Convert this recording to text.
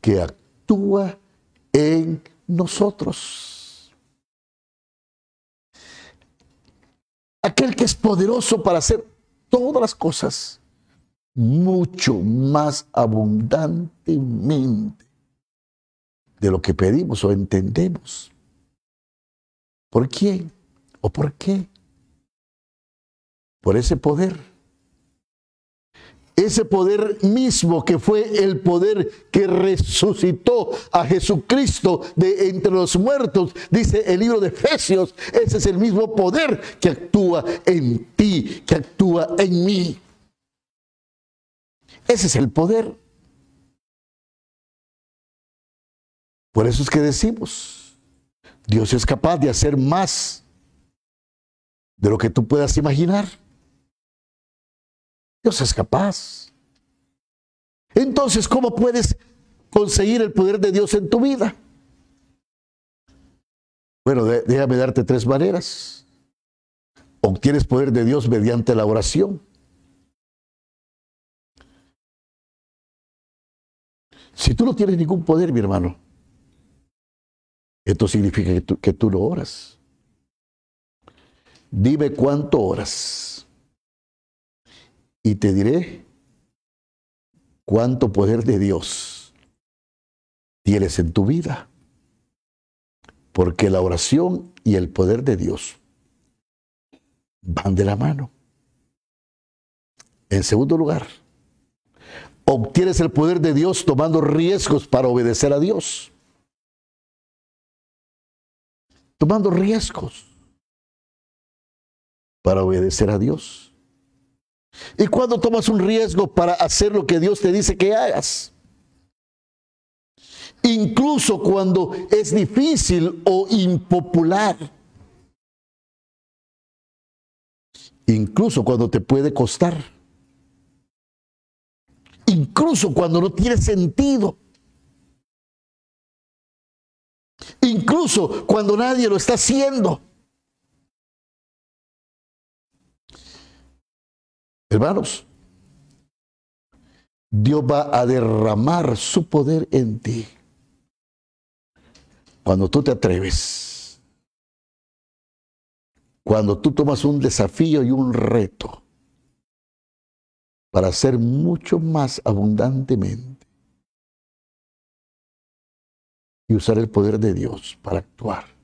que actúa en nosotros. Aquel que es poderoso para hacer todas las cosas mucho más abundantemente de lo que pedimos o entendemos. ¿Por quién o por qué? Por ese poder ese poder mismo que fue el poder que resucitó a Jesucristo de entre los muertos, dice el libro de Efesios, ese es el mismo poder que actúa en ti, que actúa en mí. Ese es el poder. Por eso es que decimos, Dios es capaz de hacer más de lo que tú puedas imaginar es capaz. Entonces, ¿cómo puedes conseguir el poder de Dios en tu vida? Bueno, déjame darte tres maneras. Obtienes poder de Dios mediante la oración. Si tú no tienes ningún poder, mi hermano, esto significa que tú, que tú no oras. Dime cuánto oras y te diré cuánto poder de Dios tienes en tu vida. Porque la oración y el poder de Dios van de la mano. En segundo lugar, obtienes el poder de Dios tomando riesgos para obedecer a Dios. Tomando riesgos para obedecer a Dios. ¿Y cuando tomas un riesgo para hacer lo que Dios te dice que hagas? Incluso cuando es difícil o impopular. Incluso cuando te puede costar. Incluso cuando no tiene sentido. Incluso cuando nadie lo está haciendo. Hermanos, Dios va a derramar su poder en ti cuando tú te atreves, cuando tú tomas un desafío y un reto para ser mucho más abundantemente y usar el poder de Dios para actuar.